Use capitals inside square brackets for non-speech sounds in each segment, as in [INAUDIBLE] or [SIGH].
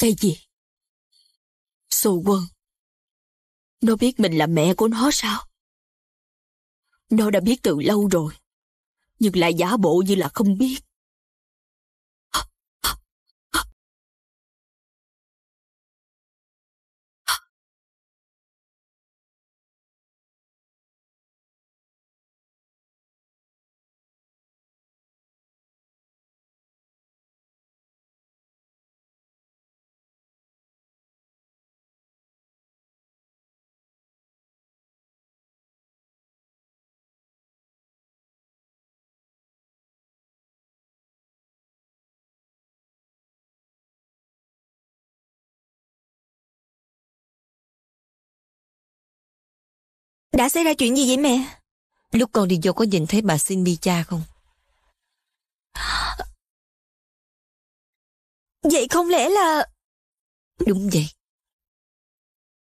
Cái gì? Sô quân. Nó biết mình là mẹ của nó sao? Nó đã biết từ lâu rồi, nhưng lại giả bộ như là không biết. Đã xảy ra chuyện gì vậy mẹ? Lúc con đi vô có nhìn thấy bà xin đi cha không? Vậy không lẽ là... Đúng vậy.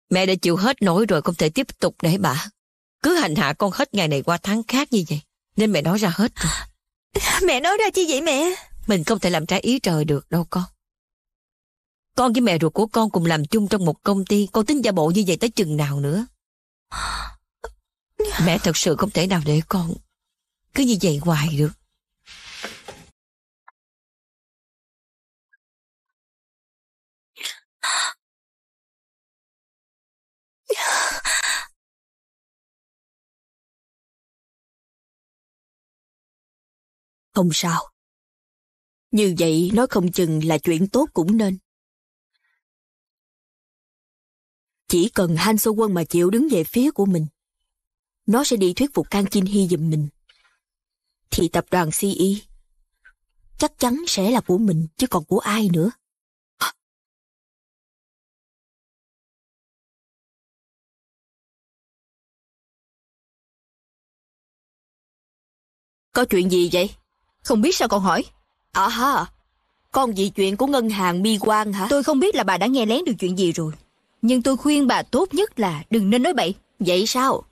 Mẹ đã chịu hết nổi rồi không thể tiếp tục để bà. Cứ hành hạ con hết ngày này qua tháng khác như vậy. Nên mẹ nói ra hết rồi. [LAUGHS] Mẹ nói ra chi vậy mẹ? Mình không thể làm trái ý trời được đâu con. Con với mẹ ruột của con cùng làm chung trong một công ty. Con tính gia bộ như vậy tới chừng nào nữa? [SIGHS] Mẹ thật sự không thể nào để con cứ như vậy hoài được. Không sao. Như vậy nói không chừng là chuyện tốt cũng nên. Chỉ cần Han Sô Quân mà chịu đứng về phía của mình, nó sẽ đi thuyết phục Kang Chin Hy giùm mình. Thì tập đoàn CE chắc chắn sẽ là của mình chứ còn của ai nữa. Có chuyện gì vậy? Không biết sao con hỏi. À ha, con gì chuyện của ngân hàng Mi Quang hả? Tôi không biết là bà đã nghe lén được chuyện gì rồi. Nhưng tôi khuyên bà tốt nhất là đừng nên nói bậy. Vậy sao?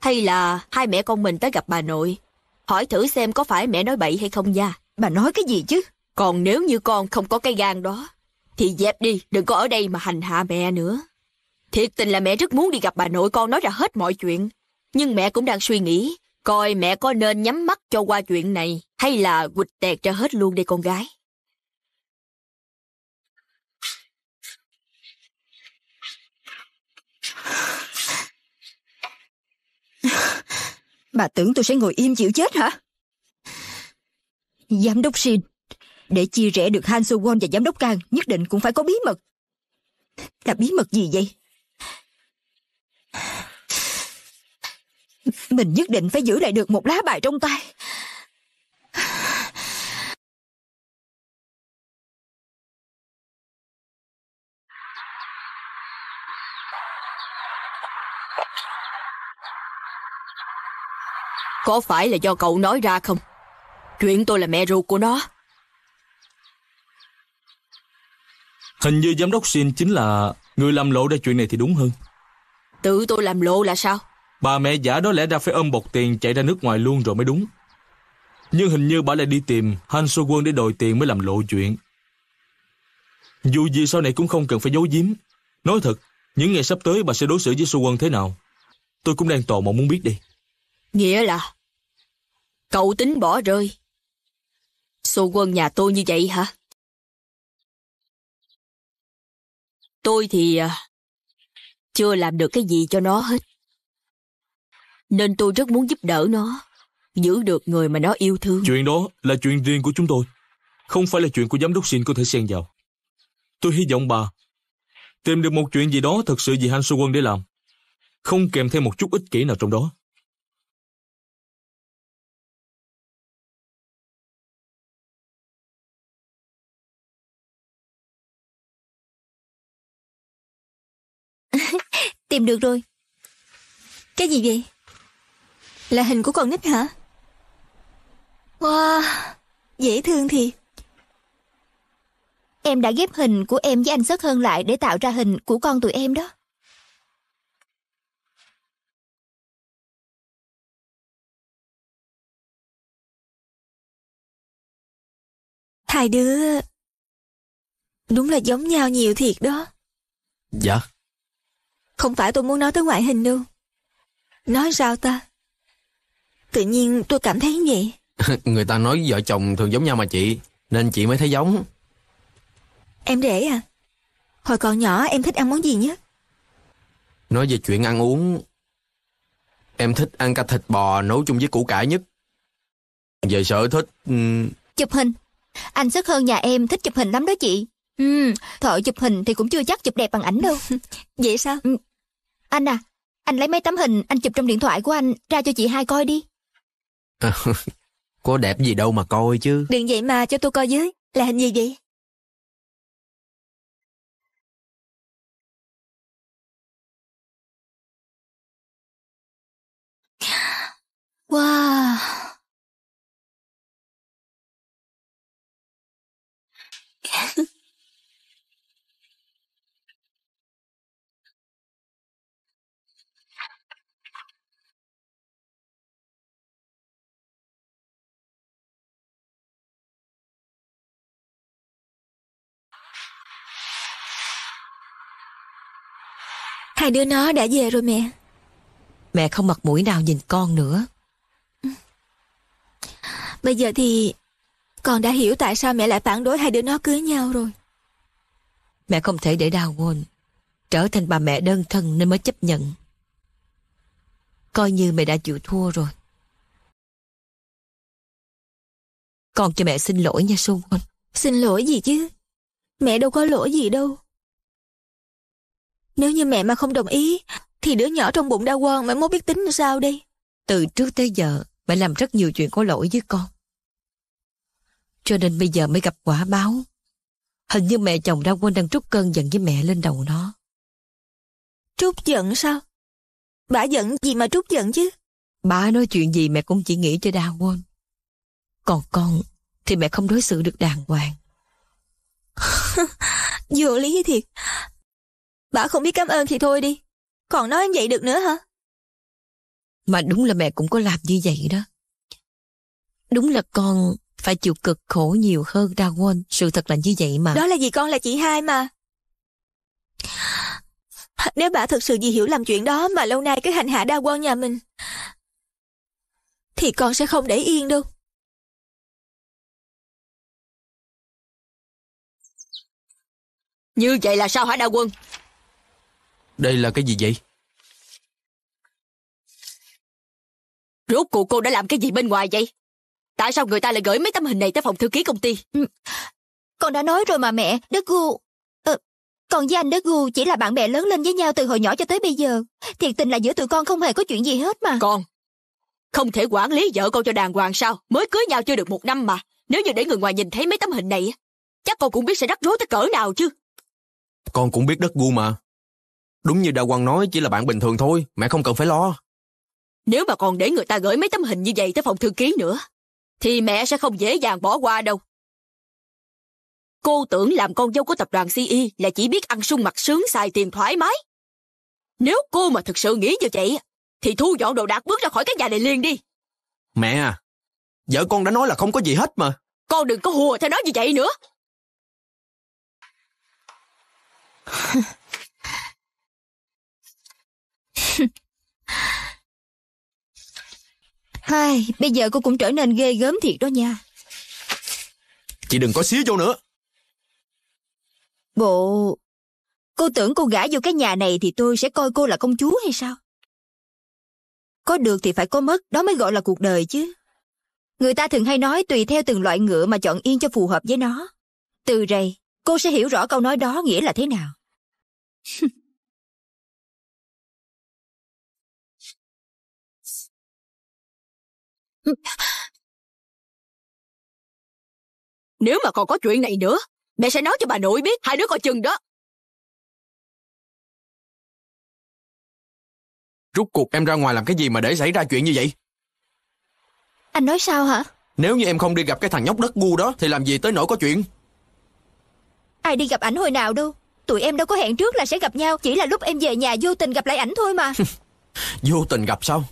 Hay là hai mẹ con mình tới gặp bà nội, hỏi thử xem có phải mẹ nói bậy hay không nha. Bà nói cái gì chứ? Còn nếu như con không có cái gan đó, thì dẹp đi, đừng có ở đây mà hành hạ mẹ nữa. Thiệt tình là mẹ rất muốn đi gặp bà nội con nói ra hết mọi chuyện. Nhưng mẹ cũng đang suy nghĩ, coi mẹ có nên nhắm mắt cho qua chuyện này hay là quịch tẹt cho hết luôn đây con gái. Bà tưởng tôi sẽ ngồi im chịu chết hả? Giám đốc Shin, để chia rẽ được Han Soo-won và giám đốc Kang nhất định cũng phải có bí mật. Là bí mật gì vậy? Mình nhất định phải giữ lại được một lá bài trong tay. Có phải là do cậu nói ra không? Chuyện tôi là mẹ ruột của nó. Hình như giám đốc Shin chính là người làm lộ ra chuyện này thì đúng hơn. Tự tôi làm lộ là sao? Bà mẹ giả đó lẽ ra phải ôm bọc tiền chạy ra nước ngoài luôn rồi mới đúng. Nhưng hình như bà lại đi tìm Han So Won để đòi tiền mới làm lộ chuyện. Dù gì sau này cũng không cần phải giấu giếm. Nói thật, những ngày sắp tới bà sẽ đối xử với So Won thế nào? Tôi cũng đang tò mò muốn biết đi. Nghĩa là Cậu tính bỏ rơi. Xô quân nhà tôi như vậy hả? Tôi thì à, chưa làm được cái gì cho nó hết. Nên tôi rất muốn giúp đỡ nó, giữ được người mà nó yêu thương. Chuyện đó là chuyện riêng của chúng tôi, không phải là chuyện của giám đốc xin có thể xen vào. Tôi hy vọng bà tìm được một chuyện gì đó thật sự vì Hanh su Quân để làm, không kèm thêm một chút ích kỷ nào trong đó. tìm được rồi Cái gì vậy Là hình của con nít hả Wow Dễ thương thì Em đã ghép hình của em với anh Sất Hơn lại để tạo ra hình của con tụi em đó. Hai đứa... Đúng là giống nhau nhiều thiệt đó. Dạ. Không phải tôi muốn nói tới ngoại hình đâu. Nói sao ta? Tự nhiên tôi cảm thấy vậy. [LAUGHS] Người ta nói vợ chồng thường giống nhau mà chị, nên chị mới thấy giống. Em rể à? Hồi còn nhỏ em thích ăn món gì nhất? Nói về chuyện ăn uống, em thích ăn cả thịt bò nấu chung với củ cải nhất. Về sở thích... Ừ. Chụp hình. Anh sức hơn nhà em thích chụp hình lắm đó chị. Ừ, thợ chụp hình thì cũng chưa chắc chụp đẹp bằng ảnh đâu. [LAUGHS] Vậy sao? Ừ, anh à, anh lấy mấy tấm hình anh chụp trong điện thoại của anh ra cho chị hai coi đi. À, [LAUGHS] có đẹp gì đâu mà coi chứ. Đừng vậy mà cho tôi coi dưới. Là hình gì vậy? Wow. Hai đứa nó đã về rồi mẹ. Mẹ không mặt mũi nào nhìn con nữa. Bây giờ thì con đã hiểu tại sao mẹ lại phản đối hai đứa nó cưới nhau rồi. Mẹ không thể để đau Dawn trở thành bà mẹ đơn thân nên mới chấp nhận. Coi như mẹ đã chịu thua rồi. Con cho mẹ xin lỗi nha Xuân. Xin lỗi gì chứ? Mẹ đâu có lỗi gì đâu. Nếu như mẹ mà không đồng ý, thì đứa nhỏ trong bụng đau Quan mẹ muốn biết tính sao đi. Từ trước tới giờ, mẹ làm rất nhiều chuyện có lỗi với con. Cho nên bây giờ mới gặp quả báo. Hình như mẹ chồng đau Quan đang trút cơn giận với mẹ lên đầu nó. Trút giận sao? Bà giận gì mà trút giận chứ? Bà nói chuyện gì mẹ cũng chỉ nghĩ cho Đa quên. Còn con thì mẹ không đối xử được đàng hoàng. [LAUGHS] Vô lý thiệt, Bà không biết cảm ơn thì thôi đi. Còn nói như vậy được nữa hả? Mà đúng là mẹ cũng có làm như vậy đó. Đúng là con phải chịu cực khổ nhiều hơn đa quân. Sự thật là như vậy mà. Đó là vì con là chị hai mà. Nếu bà thật sự gì hiểu làm chuyện đó mà lâu nay cứ hành hạ đa quân nhà mình, thì con sẽ không để yên đâu. Như vậy là sao hả Đa Quân? Đây là cái gì vậy? Rốt cuộc cô đã làm cái gì bên ngoài vậy? Tại sao người ta lại gửi mấy tấm hình này tới phòng thư ký công ty? Ừ. Con đã nói rồi mà mẹ, Đức Gu. Ờ, còn với anh Đức Gu chỉ là bạn bè lớn lên với nhau từ hồi nhỏ cho tới bây giờ. Thiệt tình là giữa tụi con không hề có chuyện gì hết mà. Con, không thể quản lý vợ con cho đàng hoàng sao? Mới cưới nhau chưa được một năm mà. Nếu như để người ngoài nhìn thấy mấy tấm hình này, chắc con cũng biết sẽ rắc rối tới cỡ nào chứ. Con cũng biết Đức Gu mà. Đúng như Đào Quang nói chỉ là bạn bình thường thôi, mẹ không cần phải lo. Nếu mà còn để người ta gửi mấy tấm hình như vậy tới phòng thư ký nữa, thì mẹ sẽ không dễ dàng bỏ qua đâu. Cô tưởng làm con dâu của tập đoàn CE là chỉ biết ăn sung mặc sướng xài tiền thoải mái. Nếu cô mà thực sự nghĩ như vậy, thì thu dọn đồ đạc bước ra khỏi cái nhà này liền đi. Mẹ à, vợ con đã nói là không có gì hết mà. Con đừng có hùa theo nó như vậy nữa. [LAUGHS] Hai, bây giờ cô cũng trở nên ghê gớm thiệt đó nha. Chị đừng có xíu vô nữa. Bộ, cô tưởng cô gả vô cái nhà này thì tôi sẽ coi cô là công chúa hay sao? Có được thì phải có mất, đó mới gọi là cuộc đời chứ. Người ta thường hay nói tùy theo từng loại ngựa mà chọn yên cho phù hợp với nó. Từ rầy, cô sẽ hiểu rõ câu nói đó nghĩa là thế nào. [LAUGHS] Nếu mà còn có chuyện này nữa, mẹ sẽ nói cho bà nội biết hai đứa coi chừng đó. Rút cuộc em ra ngoài làm cái gì mà để xảy ra chuyện như vậy? Anh nói sao hả? Nếu như em không đi gặp cái thằng nhóc đất ngu đó thì làm gì tới nỗi có chuyện? Ai đi gặp ảnh hồi nào đâu. Tụi em đâu có hẹn trước là sẽ gặp nhau, chỉ là lúc em về nhà vô tình gặp lại ảnh thôi mà. [LAUGHS] vô tình gặp sao?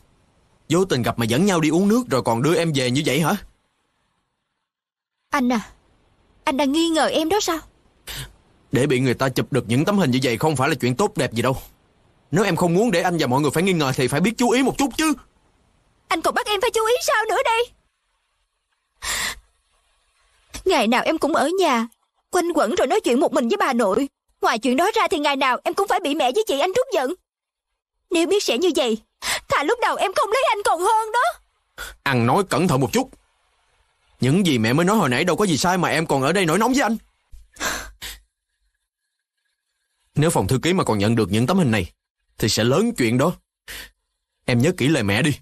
Vô tình gặp mà dẫn nhau đi uống nước rồi còn đưa em về như vậy hả? Anh à, anh đang nghi ngờ em đó sao? Để bị người ta chụp được những tấm hình như vậy không phải là chuyện tốt đẹp gì đâu. Nếu em không muốn để anh và mọi người phải nghi ngờ thì phải biết chú ý một chút chứ. Anh còn bắt em phải chú ý sao nữa đây? Ngày nào em cũng ở nhà, quanh quẩn rồi nói chuyện một mình với bà nội. Ngoài chuyện đó ra thì ngày nào em cũng phải bị mẹ với chị anh trút giận. Nếu biết sẽ như vậy, Thà lúc đầu em không lấy anh còn hơn đó Ăn nói cẩn thận một chút Những gì mẹ mới nói hồi nãy đâu có gì sai mà em còn ở đây nổi nóng với anh Nếu phòng thư ký mà còn nhận được những tấm hình này Thì sẽ lớn chuyện đó Em nhớ kỹ lời mẹ đi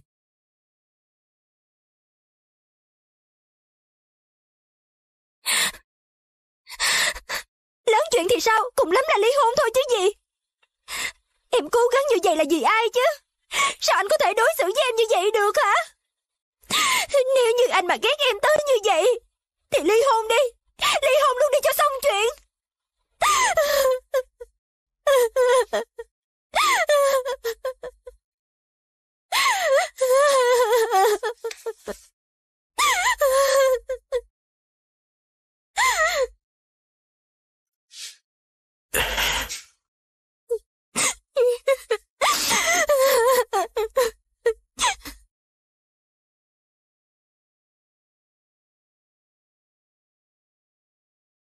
Lớn chuyện thì sao Cùng lắm là ly hôn thôi chứ gì Em cố gắng như vậy là vì ai chứ [LAUGHS] Sao anh có thể đối xử với em như vậy được hả? Nếu như anh mà ghét em tới như vậy, thì ly hôn đi. Ly hôn luôn đi cho xong chuyện. Yeah. [LAUGHS]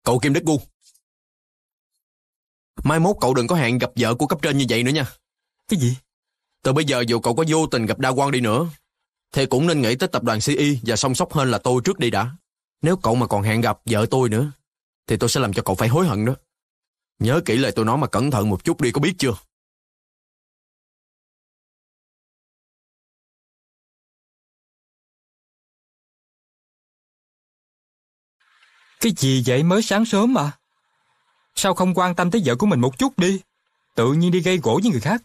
Cậu Kim Đức Gu. Mai mốt cậu đừng có hẹn gặp vợ của cấp trên như vậy nữa nha. Cái gì? Từ bây giờ dù cậu có vô tình gặp Đa quan đi nữa, thì cũng nên nghĩ tới tập đoàn CI e và song sóc hơn là tôi trước đi đã. Nếu cậu mà còn hẹn gặp vợ tôi nữa, thì tôi sẽ làm cho cậu phải hối hận đó. Nhớ kỹ lời tôi nói mà cẩn thận một chút đi có biết chưa? Cái gì vậy mới sáng sớm mà? Sao không quan tâm tới vợ của mình một chút đi? Tự nhiên đi gây gỗ với người khác.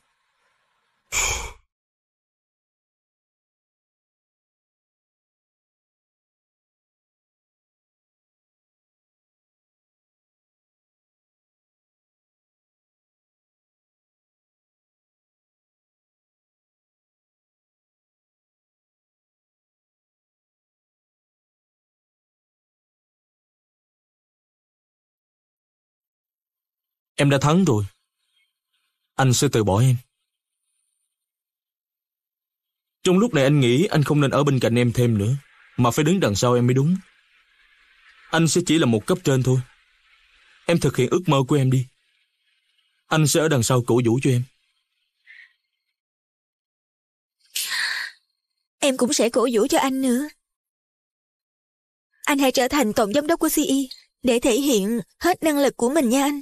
Em đã thắng rồi. Anh sẽ từ bỏ em. Trong lúc này anh nghĩ anh không nên ở bên cạnh em thêm nữa, mà phải đứng đằng sau em mới đúng. Anh sẽ chỉ là một cấp trên thôi. Em thực hiện ước mơ của em đi. Anh sẽ ở đằng sau cổ vũ cho em. Em cũng sẽ cổ vũ cho anh nữa. Anh hãy trở thành tổng giám đốc của CE để thể hiện hết năng lực của mình nha anh.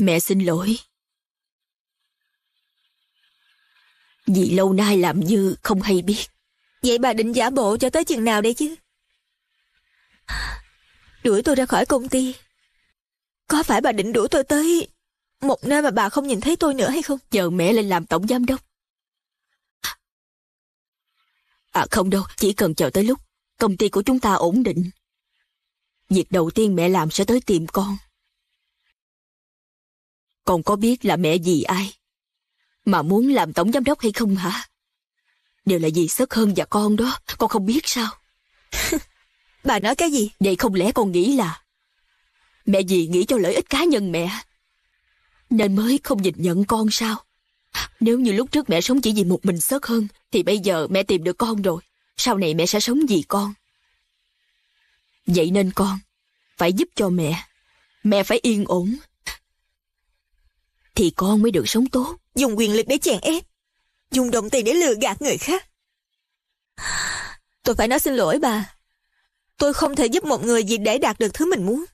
Mẹ xin lỗi. Vì lâu nay làm như không hay biết. Vậy bà định giả bộ cho tới chừng nào đây chứ? Đuổi tôi ra khỏi công ty. Có phải bà định đuổi tôi tới một nơi mà bà không nhìn thấy tôi nữa hay không? Giờ mẹ lên làm tổng giám đốc. À không đâu, chỉ cần chờ tới lúc công ty của chúng ta ổn định. Việc đầu tiên mẹ làm sẽ tới tìm con. Con có biết là mẹ gì ai? Mà muốn làm tổng giám đốc hay không hả? Đều là vì Sớt Hơn và con đó, con không biết sao? [LAUGHS] Bà nói cái gì? Vậy không lẽ con nghĩ là mẹ gì nghĩ cho lợi ích cá nhân mẹ? Nên mới không nhìn nhận con sao? Nếu như lúc trước mẹ sống chỉ vì một mình Sớt Hơn, thì bây giờ mẹ tìm được con rồi. Sau này mẹ sẽ sống vì con. Vậy nên con, phải giúp cho mẹ. Mẹ phải yên ổn, thì con mới được sống tốt. Dùng quyền lực để chèn ép. Dùng đồng tiền để lừa gạt người khác. Tôi phải nói xin lỗi bà. Tôi không thể giúp một người gì để đạt được thứ mình muốn.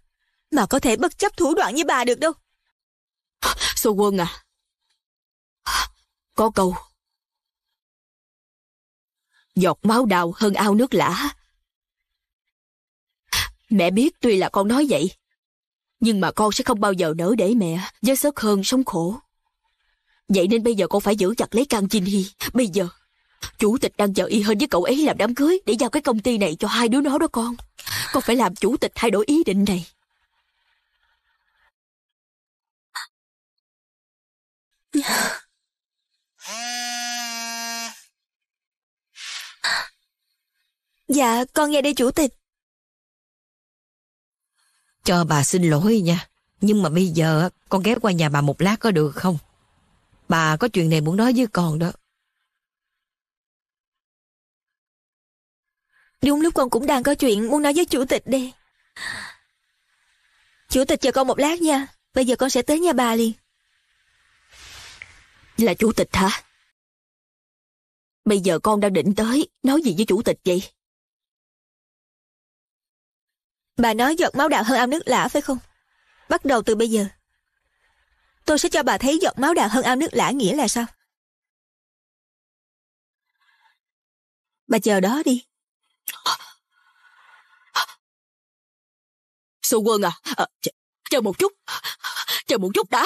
Mà có thể bất chấp thủ đoạn như bà được đâu. Sô quân à. Có câu. Giọt máu đào hơn ao nước lã. Mẹ biết tuy là con nói vậy, nhưng mà con sẽ không bao giờ nỡ để mẹ với sớt hơn sống khổ. Vậy nên bây giờ con phải giữ chặt lấy Kang Jin Hy. Bây giờ, chủ tịch đang chờ y hơn với cậu ấy làm đám cưới để giao cái công ty này cho hai đứa nó đó con. Con phải làm chủ tịch thay đổi ý định này. Dạ, con nghe đây chủ tịch. Cho bà xin lỗi nha. Nhưng mà bây giờ con ghé qua nhà bà một lát có được không? Bà có chuyện này muốn nói với con đó. Đúng lúc con cũng đang có chuyện muốn nói với chủ tịch đi. Chủ tịch chờ con một lát nha. Bây giờ con sẽ tới nhà bà liền. Là chủ tịch hả? Bây giờ con đang định tới, nói gì với chủ tịch vậy? Bà nói giọt máu đạo hơn ao nước lã phải không? Bắt đầu từ bây giờ. Tôi sẽ cho bà thấy giọt máu đạo hơn ao nước lã nghĩa là sao? Bà chờ đó đi. Sư quân à, à chờ, chờ một chút, chờ một chút đã.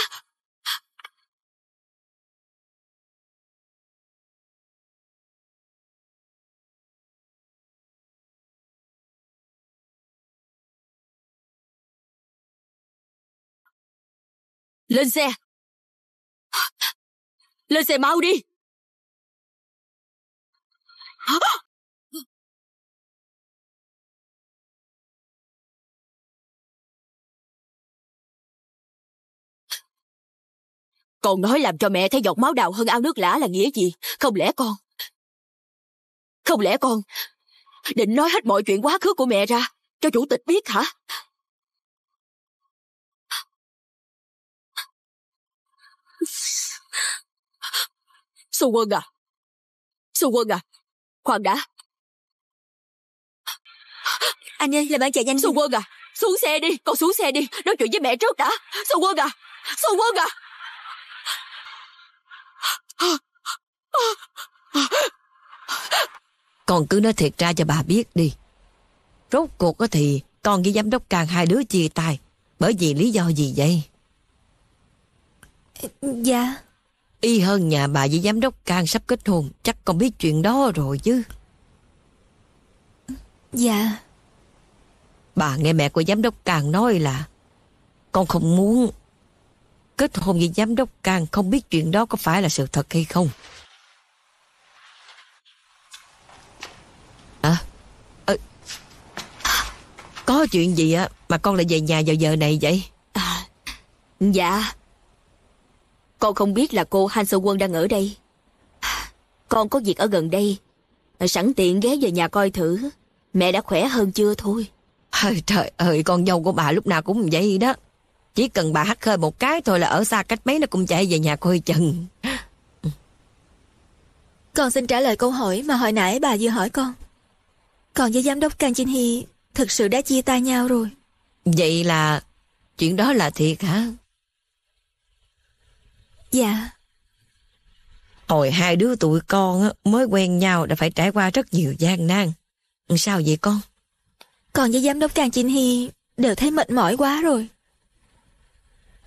Lên xe! Lên xe mau đi! Con nói làm cho mẹ thấy giọt máu đào hơn ao nước lã là nghĩa gì? Không lẽ con... Không lẽ con định nói hết mọi chuyện quá khứ của mẹ ra cho chủ tịch biết hả? Xu Quân à? Xu Quân à? Khoan đã. Anh ơi, làm ơn chạy nhanh. Xu Quân à? Xuống xe đi, con xuống xe đi, nói chuyện với mẹ trước đã. Xu Quân à? Xu Quân à? Con cứ nói thiệt ra cho bà biết đi. Rốt cuộc thì con với giám đốc càng hai đứa chia tay. Bởi vì lý do gì vậy? Dạ. Y hơn nhà bà với giám đốc Can sắp kết hôn, chắc con biết chuyện đó rồi chứ. Dạ. Bà nghe mẹ của giám đốc Can nói là con không muốn kết hôn với giám đốc Can không biết chuyện đó có phải là sự thật hay không. À, à, có chuyện gì á mà con lại về nhà vào giờ này vậy? À, dạ, con không biết là cô Han Seo Won đang ở đây. Con có việc ở gần đây. Sẵn tiện ghé về nhà coi thử. Mẹ đã khỏe hơn chưa thôi. trời ơi, con dâu của bà lúc nào cũng vậy đó. Chỉ cần bà hắt hơi một cái thôi là ở xa cách mấy nó cũng chạy về nhà coi chừng. Con xin trả lời câu hỏi mà hồi nãy bà vừa hỏi con. Còn với giám đốc Kang Jin Hee thực sự đã chia tay nhau rồi. Vậy là chuyện đó là thiệt hả? Dạ. Hồi hai đứa tụi con mới quen nhau đã phải trải qua rất nhiều gian nan. Sao vậy con? còn với giám đốc Càng Chinh Hy đều thấy mệt mỏi quá rồi.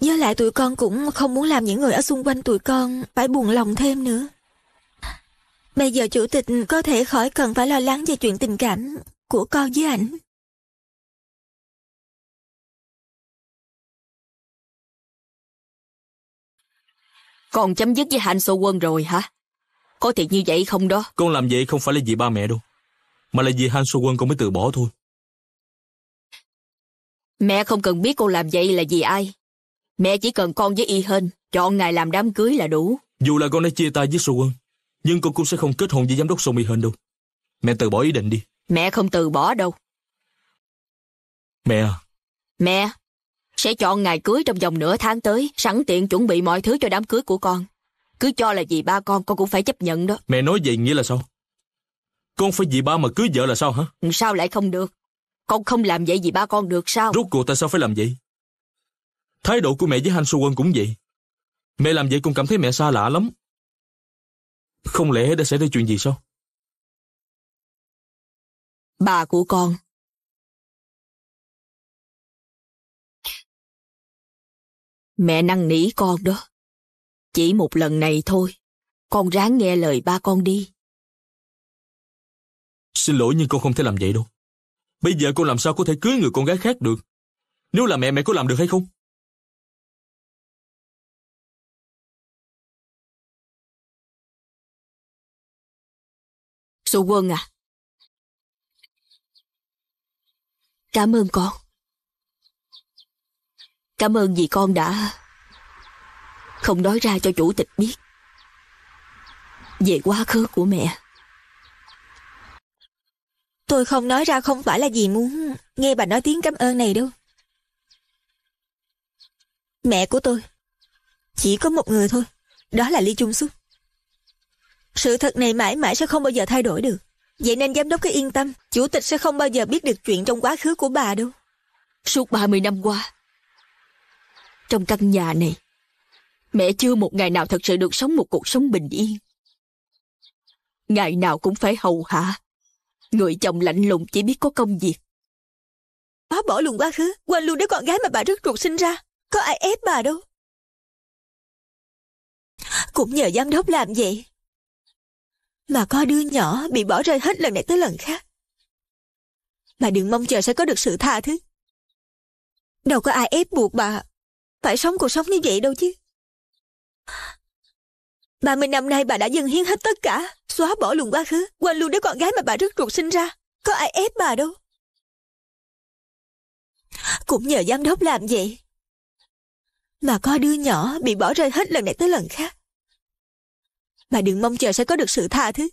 Với lại tụi con cũng không muốn làm những người ở xung quanh tụi con phải buồn lòng thêm nữa. Bây giờ chủ tịch có thể khỏi cần phải lo lắng về chuyện tình cảm của con với ảnh. Con chấm dứt với hạnh sô quân rồi hả? Có thiệt như vậy không đó? Con làm vậy không phải là vì ba mẹ đâu. Mà là vì Han Sô Quân con mới từ bỏ thôi. Mẹ không cần biết con làm vậy là vì ai. Mẹ chỉ cần con với Y Hên chọn ngày làm đám cưới là đủ. Dù là con đã chia tay với Sô Quân, nhưng con cũng sẽ không kết hôn với giám đốc Sô Mi Hên đâu. Mẹ từ bỏ ý định đi. Mẹ không từ bỏ đâu. Mẹ à. Mẹ. Sẽ chọn ngày cưới trong vòng nửa tháng tới, sẵn tiện chuẩn bị mọi thứ cho đám cưới của con. Cứ cho là vì ba con, con cũng phải chấp nhận đó. Mẹ nói vậy nghĩa là sao? Con phải vì ba mà cưới vợ là sao hả? Ừ, sao lại không được? Con không làm vậy vì ba con được sao? Rốt cuộc tại sao phải làm vậy? Thái độ của mẹ với Han Soo Quân cũng vậy. Mẹ làm vậy con cảm thấy mẹ xa lạ lắm. Không lẽ đã xảy ra chuyện gì sao? Bà của con Mẹ năn nỉ con đó. Chỉ một lần này thôi, con ráng nghe lời ba con đi. Xin lỗi nhưng con không thể làm vậy đâu. Bây giờ con làm sao có thể cưới người con gái khác được? Nếu là mẹ mẹ có làm được hay không? Sô quân à. Cảm ơn con. Cảm ơn vì con đã không nói ra cho chủ tịch biết về quá khứ của mẹ. Tôi không nói ra không phải là vì muốn nghe bà nói tiếng cảm ơn này đâu. Mẹ của tôi chỉ có một người thôi, đó là Ly Chung Súc. Sự thật này mãi mãi sẽ không bao giờ thay đổi được. Vậy nên giám đốc cứ yên tâm, chủ tịch sẽ không bao giờ biết được chuyện trong quá khứ của bà đâu. Suốt 30 năm qua, trong căn nhà này. Mẹ chưa một ngày nào thật sự được sống một cuộc sống bình yên. Ngày nào cũng phải hầu hạ. Người chồng lạnh lùng chỉ biết có công việc. Bà bỏ luôn quá khứ, quên luôn đứa con gái mà bà rất ruột sinh ra. Có ai ép bà đâu. Cũng nhờ giám đốc làm vậy. Mà có đứa nhỏ bị bỏ rơi hết lần này tới lần khác. Bà đừng mong chờ sẽ có được sự tha thứ. Đâu có ai ép buộc bà phải sống cuộc sống như vậy đâu chứ. 30 năm nay bà đã dâng hiến hết tất cả, xóa bỏ luôn quá khứ, quên luôn đứa con gái mà bà rứt ruột sinh ra. Có ai ép bà đâu. Cũng nhờ giám đốc làm vậy. Mà có đứa nhỏ bị bỏ rơi hết lần này tới lần khác. Bà đừng mong chờ sẽ có được sự tha thứ.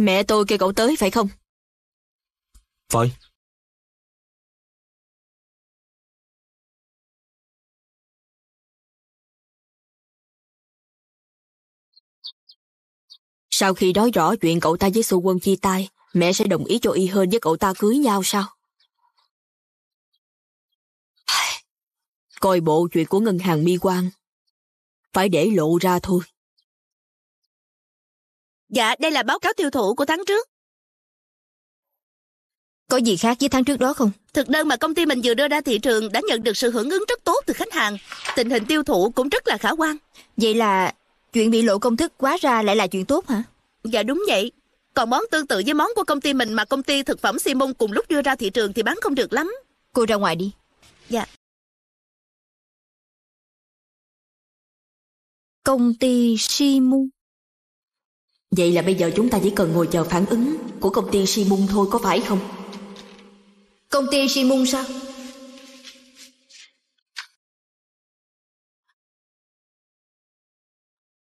Mẹ tôi kêu cậu tới phải không? Phải. Sau khi nói rõ chuyện cậu ta với Su Quân chia tay, mẹ sẽ đồng ý cho Y hơn với cậu ta cưới nhau sao? Coi bộ chuyện của ngân hàng mi quan Phải để lộ ra thôi. Dạ, đây là báo cáo tiêu thụ của tháng trước. Có gì khác với tháng trước đó không? Thực đơn mà công ty mình vừa đưa ra thị trường đã nhận được sự hưởng ứng rất tốt từ khách hàng. Tình hình tiêu thụ cũng rất là khả quan. Vậy là chuyện bị lộ công thức quá ra lại là chuyện tốt hả? Dạ đúng vậy. Còn món tương tự với món của công ty mình mà công ty thực phẩm Simon cùng lúc đưa ra thị trường thì bán không được lắm. Cô ra ngoài đi. Dạ. Công ty Simon. Vậy là bây giờ chúng ta chỉ cần ngồi chờ phản ứng của công ty Shimung thôi có phải không? Công ty Shimung sao?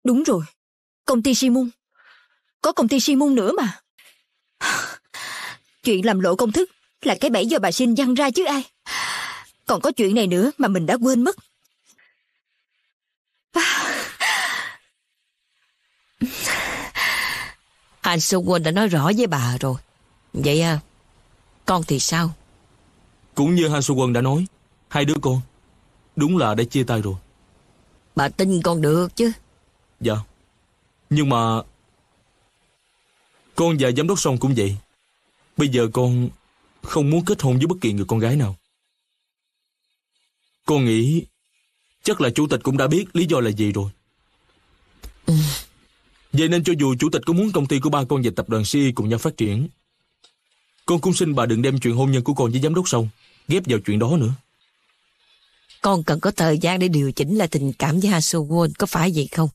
Đúng rồi, công ty Shimung. Có công ty Shimung nữa mà. [SIGHS] Chuyện làm lộ công thức là cái bẫy do bà Sinh dăng ra chứ ai. Còn có chuyện này nữa mà mình đã quên mất. Han Anh Won đã nói rõ với bà rồi. Vậy à, con thì sao? Cũng như Han Won đã nói, hai đứa con đúng là đã chia tay rồi. Bà tin con được chứ? Dạ. Nhưng mà con và giám đốc Song cũng vậy. Bây giờ con không muốn kết hôn với bất kỳ người con gái nào. Con nghĩ chắc là chủ tịch cũng đã biết lý do là gì rồi. Vậy nên cho dù chủ tịch có muốn công ty của ba con và tập đoàn CE cùng nhau phát triển, con cũng xin bà đừng đem chuyện hôn nhân của con với giám đốc xong, ghép vào chuyện đó nữa. Con cần có thời gian để điều chỉnh lại tình cảm với Hasowon, có phải vậy không?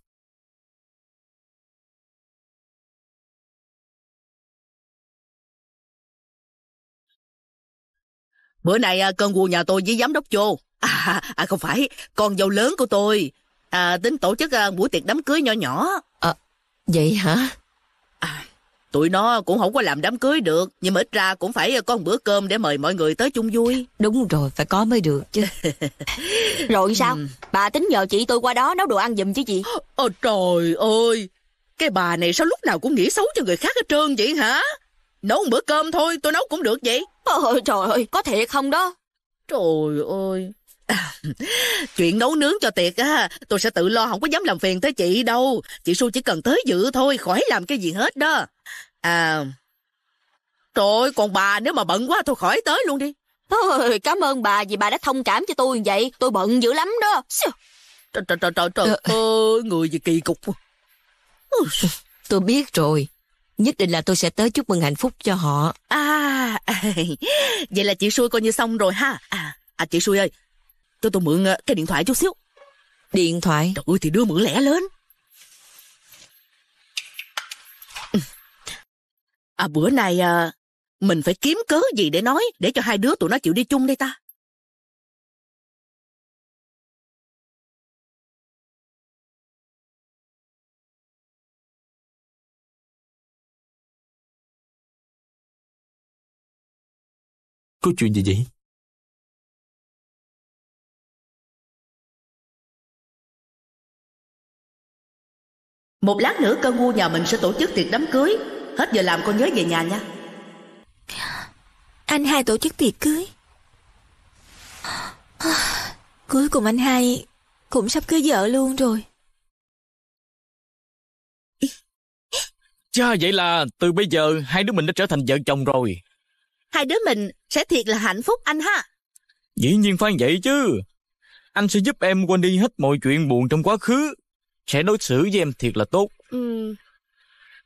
Bữa nay à, cơn quù nhà tôi với giám đốc chô. À, à không phải, con dâu lớn của tôi. À, tính tổ chức à, buổi tiệc đám cưới nhỏ nhỏ. À, Vậy hả? À, tụi nó cũng không có làm đám cưới được, nhưng mà ít ra cũng phải có một bữa cơm để mời mọi người tới chung vui. [LAUGHS] Đúng rồi, phải có mới được chứ. [LAUGHS] rồi sao? Ừ. Bà tính nhờ chị tôi qua đó nấu đồ ăn giùm chứ chị. Ôi trời ơi, cái bà này sao lúc nào cũng nghĩ xấu cho người khác hết trơn vậy hả? Nấu một bữa cơm thôi, tôi nấu cũng được vậy. Ôi trời ơi, có thiệt không đó? Trời ơi, [LAUGHS] Chuyện nấu nướng cho tiệc á, tôi sẽ tự lo không có dám làm phiền tới chị đâu. Chị Su chỉ cần tới dự thôi, khỏi làm cái gì hết đó. À, trời ơi, còn bà nếu mà bận quá tôi khỏi tới luôn đi. Ôi, cảm ơn bà vì bà đã thông cảm cho tôi vậy. Tôi bận dữ lắm đó. Trời, trời, trời, trời, trời ờ. ơi, người gì kỳ cục. Tôi biết rồi. Nhất định là tôi sẽ tới chúc mừng hạnh phúc cho họ. À, [LAUGHS] vậy là chị xui coi như xong rồi ha. À, à chị xui ơi, Tôi tôi mượn ờ, cái điện thoại chút xíu Điện thoại Trời ơi thì đưa mượn lẻ lên ừ. À bữa nay à, Mình phải kiếm cớ gì để nói Để cho hai đứa tụi nó chịu đi chung đây ta Có chuyện gì vậy? Một lát nữa cơ ngu nhà mình sẽ tổ chức tiệc đám cưới Hết giờ làm con nhớ về nhà nha Anh hai tổ chức tiệc cưới Cuối cùng anh hai Cũng sắp cưới vợ luôn rồi Cha vậy là từ bây giờ Hai đứa mình đã trở thành vợ chồng rồi Hai đứa mình sẽ thiệt là hạnh phúc anh ha Dĩ nhiên phải vậy chứ Anh sẽ giúp em quên đi hết mọi chuyện buồn trong quá khứ sẽ đối xử với em thiệt là tốt. Ừ.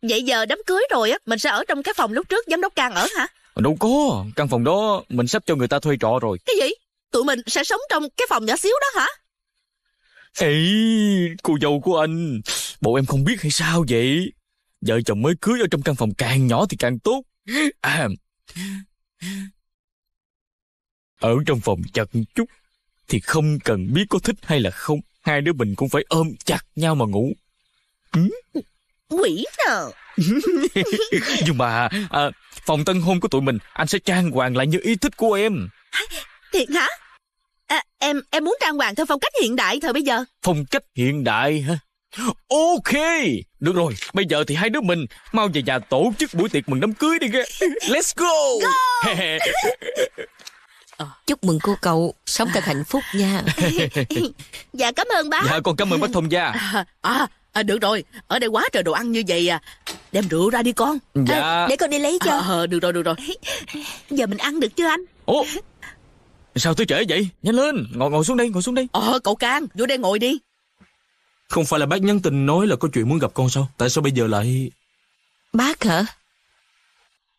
Vậy giờ đám cưới rồi á, mình sẽ ở trong cái phòng lúc trước giám đốc Càng ở hả? Đâu có, căn phòng đó mình sắp cho người ta thuê trọ rồi. Cái gì? Tụi mình sẽ sống trong cái phòng nhỏ xíu đó hả? Ê, cô dâu của anh, bộ em không biết hay sao vậy? Vợ chồng mới cưới ở trong căn phòng càng nhỏ thì càng tốt. À, ở trong phòng chật chút thì không cần biết có thích hay là không hai đứa mình cũng phải ôm chặt nhau mà ngủ. Ừ? Quỷ nào? [LAUGHS] Nhưng mà à, phòng tân hôn của tụi mình anh sẽ trang hoàng lại như ý thích của em. Thiệt hả? À, em em muốn trang hoàng theo phong cách hiện đại thôi bây giờ. Phong cách hiện đại hả? Ok, được rồi, bây giờ thì hai đứa mình mau về nhà tổ chức buổi tiệc mừng đám cưới đi kìa. [LAUGHS] Let's go. go. [LAUGHS] Ờ. Chúc mừng cô cậu Sống thật hạnh phúc nha [LAUGHS] Dạ cảm ơn bác Dạ con cảm ơn bác thông gia à, à, à, Được rồi Ở đây quá trời đồ ăn như vậy à Đem rượu ra đi con Dạ à, Để con đi lấy cho à, Được rồi được rồi Giờ mình ăn được chưa anh Ủa Sao tới trễ vậy Nhanh lên Ngồi ngồi xuống đây ngồi xuống đây Ờ cậu Cang Vô đây ngồi đi Không phải là bác nhân tình nói là có chuyện muốn gặp con sao Tại sao bây giờ lại Bác hả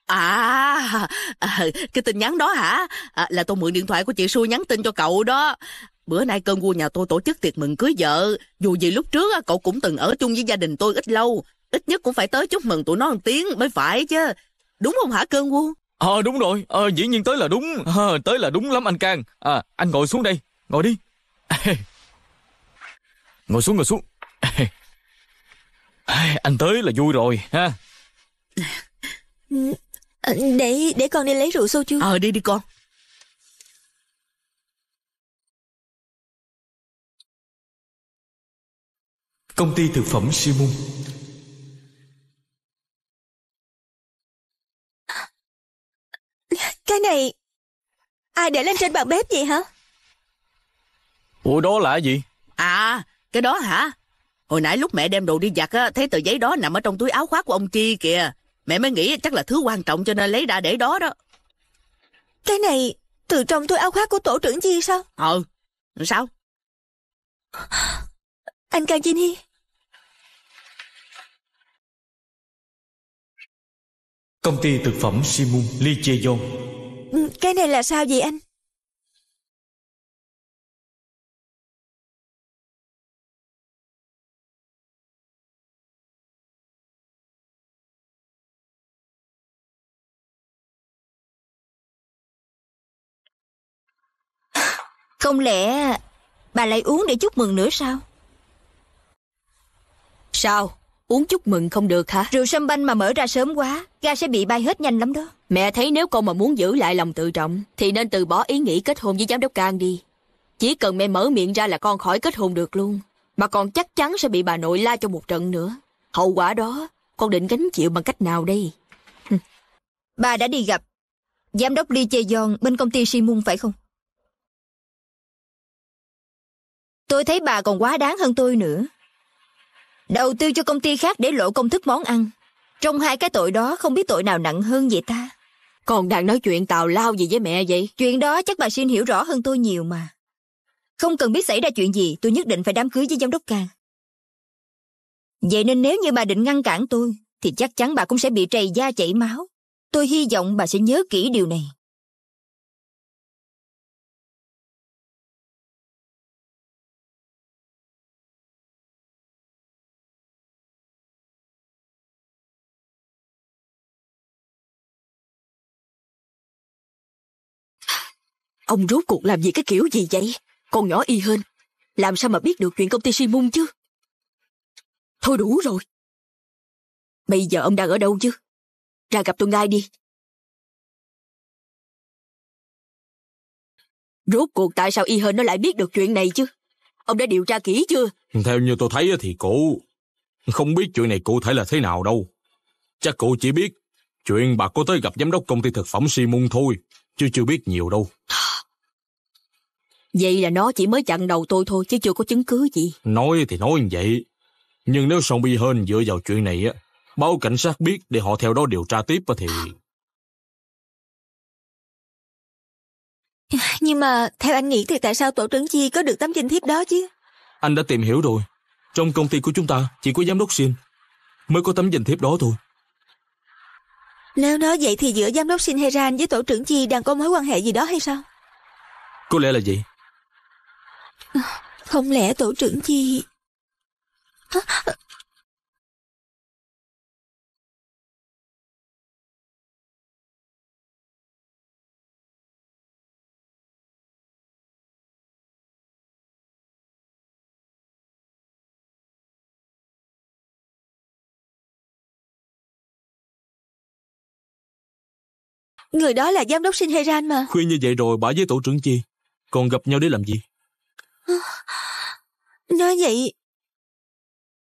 À, à, cái tin nhắn đó hả? À, là tôi mượn điện thoại của chị Xu nhắn tin cho cậu đó. Bữa nay cơn vua nhà tôi tổ chức tiệc mừng cưới vợ. Dù gì lúc trước cậu cũng từng ở chung với gia đình tôi ít lâu. Ít nhất cũng phải tới chúc mừng tụi nó một tiếng mới phải chứ. Đúng không hả cơn vua? Ờ à, đúng rồi, à, dĩ nhiên tới là đúng. À, tới là đúng lắm anh Cang. À, anh ngồi xuống đây, ngồi đi. [LAUGHS] ngồi xuống, ngồi xuống. [LAUGHS] anh tới là vui rồi ha. [LAUGHS] Ờ, để để con đi lấy rượu chưa? Ờ đi đi con. Công ty thực phẩm Simon. Cái này ai để lên trên bàn bếp vậy hả? Ủa đó là gì? À, cái đó hả? Hồi nãy lúc mẹ đem đồ đi giặt á, thấy tờ giấy đó nằm ở trong túi áo khoác của ông Tri kìa. Mẹ mới nghĩ chắc là thứ quan trọng cho nên lấy ra để đó đó. Cái này từ trong túi áo khoác của tổ trưởng Chi sao? Ừ, sao? Anh Kang Jin Hee. Công ty thực phẩm Simum Lee Jae Yong. Ừ, cái này là sao vậy anh? Không lẽ bà lại uống để chúc mừng nữa sao? Sao? Uống chúc mừng không được hả? Rượu sâm banh mà mở ra sớm quá, ga sẽ bị bay hết nhanh lắm đó. Mẹ thấy nếu con mà muốn giữ lại lòng tự trọng, thì nên từ bỏ ý nghĩ kết hôn với giám đốc Can đi. Chỉ cần mẹ mở miệng ra là con khỏi kết hôn được luôn. Mà con chắc chắn sẽ bị bà nội la cho một trận nữa. Hậu quả đó, con định gánh chịu bằng cách nào đây? bà đã đi gặp giám đốc Lee Jae-yong bên công ty Shimung phải không? Tôi thấy bà còn quá đáng hơn tôi nữa. Đầu tư cho công ty khác để lộ công thức món ăn. Trong hai cái tội đó không biết tội nào nặng hơn vậy ta. Còn đang nói chuyện tào lao gì với mẹ vậy? Chuyện đó chắc bà xin hiểu rõ hơn tôi nhiều mà. Không cần biết xảy ra chuyện gì, tôi nhất định phải đám cưới với giám đốc Càng. Vậy nên nếu như bà định ngăn cản tôi, thì chắc chắn bà cũng sẽ bị trầy da chảy máu. Tôi hy vọng bà sẽ nhớ kỹ điều này. Ông rốt cuộc làm gì cái kiểu gì vậy? Con nhỏ y hên. Làm sao mà biết được chuyện công ty Simon chứ? Thôi đủ rồi. Bây giờ ông đang ở đâu chứ? Ra gặp tôi ngay đi. Rốt cuộc tại sao y hên nó lại biết được chuyện này chứ? Ông đã điều tra kỹ chưa? Theo như tôi thấy thì cụ không biết chuyện này cụ thể là thế nào đâu. Chắc cụ chỉ biết chuyện bà có tới gặp giám đốc công ty thực phẩm Simon thôi, chứ chưa biết nhiều đâu. Vậy là nó chỉ mới chặn đầu tôi thôi chứ chưa có chứng cứ gì. Nói thì nói như vậy. Nhưng nếu Song Bi Hên dựa vào chuyện này á, báo cảnh sát biết để họ theo đó điều tra tiếp thì... [LAUGHS] Nhưng mà theo anh nghĩ thì tại sao tổ trưởng Chi có được tấm danh thiếp đó chứ? Anh đã tìm hiểu rồi. Trong công ty của chúng ta chỉ có giám đốc Sin mới có tấm danh thiếp đó thôi. Nếu nói vậy thì giữa giám đốc Sin Heran với tổ trưởng Chi đang có mối quan hệ gì đó hay sao? Có lẽ là vậy. Không lẽ tổ trưởng chi... Người đó là giám đốc Shinheran mà. Khuyên như vậy rồi bà với tổ trưởng chi, còn gặp nhau để làm gì? Nói vậy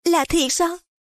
là thiệt sao?